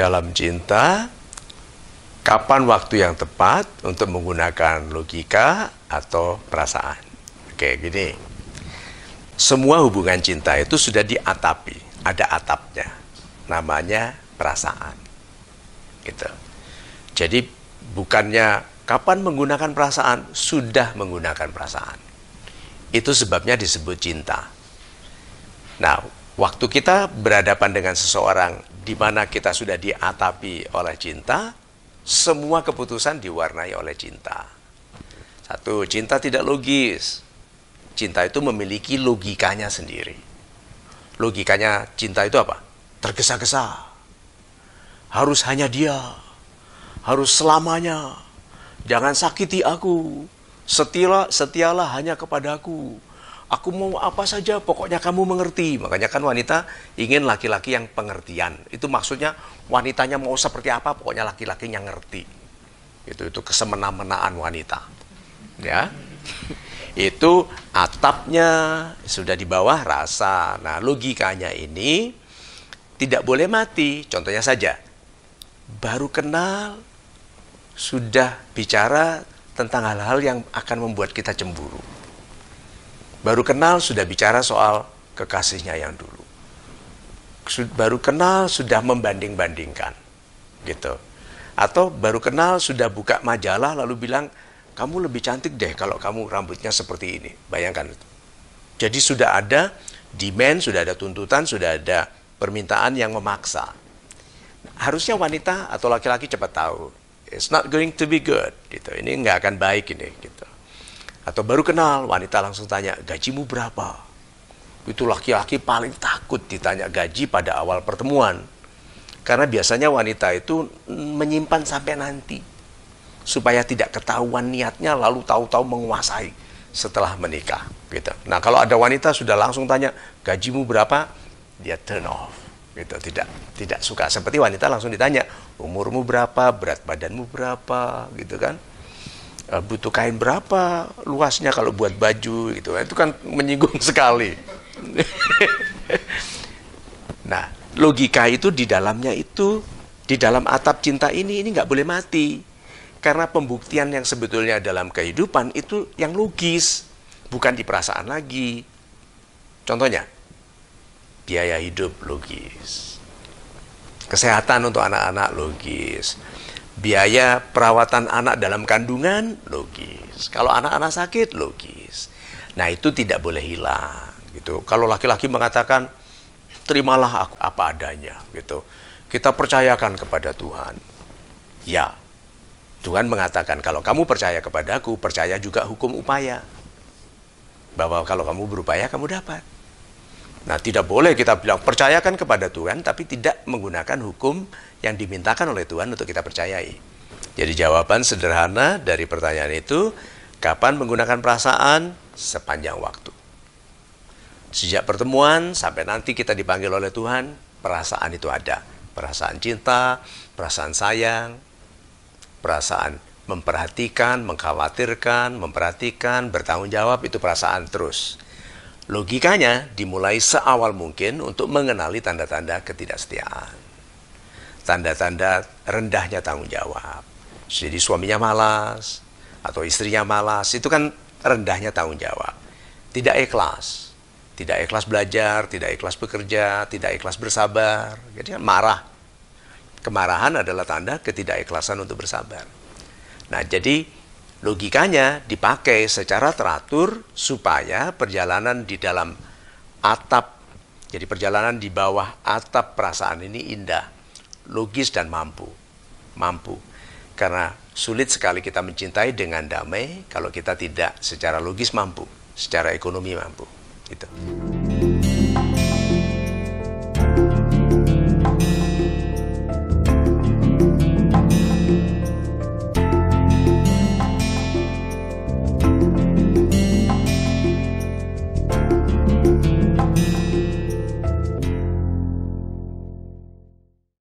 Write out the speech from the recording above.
dalam cinta, kapan waktu yang tepat untuk menggunakan logika atau perasaan? Oke, gini. Semua hubungan cinta itu sudah diatapi, ada atapnya. Namanya perasaan. Gitu. Jadi bukannya kapan menggunakan perasaan, sudah menggunakan perasaan. Itu sebabnya disebut cinta. Nah, Waktu kita berhadapan dengan seseorang di mana kita sudah diatapi oleh cinta, semua keputusan diwarnai oleh cinta. Satu, cinta tidak logis. Cinta itu memiliki logikanya sendiri. Logikanya cinta itu apa? Tergesa-gesa. Harus hanya dia. Harus selamanya. Jangan sakiti aku. Setialah, setialah hanya kepadaku aku mau apa saja, pokoknya kamu mengerti. Makanya kan wanita ingin laki-laki yang pengertian. Itu maksudnya wanitanya mau seperti apa, pokoknya laki-laki yang ngerti. Itu itu kesemena-menaan wanita. Ya. Itu atapnya sudah di bawah rasa. Nah, logikanya ini tidak boleh mati. Contohnya saja, baru kenal sudah bicara tentang hal-hal yang akan membuat kita cemburu Baru kenal sudah bicara soal kekasihnya yang dulu. Baru kenal sudah membanding-bandingkan. Gitu. Atau baru kenal sudah buka majalah lalu bilang, kamu lebih cantik deh kalau kamu rambutnya seperti ini. Bayangkan itu. Jadi sudah ada demand, sudah ada tuntutan, sudah ada permintaan yang memaksa. Harusnya wanita atau laki-laki cepat tahu. It's not going to be good. Gitu. Ini nggak akan baik ini. Gitu atau baru kenal, wanita langsung tanya, gajimu berapa? Itu laki-laki paling takut ditanya gaji pada awal pertemuan. Karena biasanya wanita itu menyimpan sampai nanti. Supaya tidak ketahuan niatnya lalu tahu-tahu menguasai setelah menikah. Gitu. Nah kalau ada wanita sudah langsung tanya, gajimu berapa? Dia turn off. Gitu. Tidak, tidak suka. Seperti wanita langsung ditanya, umurmu berapa, berat badanmu berapa, gitu kan. Eh, butuh kain berapa luasnya kalau buat baju gitu kan. itu kan menyinggung sekali nah logika itu di dalamnya itu di dalam atap cinta ini ini nggak boleh mati karena pembuktian yang sebetulnya dalam kehidupan itu yang logis bukan di perasaan lagi contohnya biaya hidup logis kesehatan untuk anak-anak logis Biaya perawatan anak dalam kandungan logis. Kalau anak-anak sakit logis. Nah, itu tidak boleh hilang gitu. Kalau laki-laki mengatakan terimalah aku apa adanya gitu. Kita percayakan kepada Tuhan. Ya. Tuhan mengatakan kalau kamu percaya kepadaku, percaya juga hukum upaya. Bahwa kalau kamu berupaya kamu dapat. Nah, tidak boleh kita bilang percayakan kepada Tuhan tapi tidak menggunakan hukum yang dimintakan oleh Tuhan untuk kita percayai. Jadi jawaban sederhana dari pertanyaan itu, kapan menggunakan perasaan? Sepanjang waktu. Sejak pertemuan sampai nanti kita dipanggil oleh Tuhan, perasaan itu ada. Perasaan cinta, perasaan sayang, perasaan memperhatikan, mengkhawatirkan, memperhatikan, bertanggung jawab itu perasaan terus Logikanya dimulai seawal mungkin untuk mengenali tanda-tanda ketidaksetiaan. Tanda-tanda rendahnya tanggung jawab. Jadi suaminya malas atau istrinya malas, itu kan rendahnya tanggung jawab. Tidak ikhlas. Tidak ikhlas belajar, tidak ikhlas bekerja, tidak ikhlas bersabar. Jadi kan marah. Kemarahan adalah tanda ketidakikhlasan untuk bersabar. Nah, jadi Logikanya dipakai secara teratur supaya perjalanan di dalam atap, jadi perjalanan di bawah atap perasaan ini indah, logis dan mampu. Mampu. Karena sulit sekali kita mencintai dengan damai kalau kita tidak secara logis mampu, secara ekonomi mampu. gitu.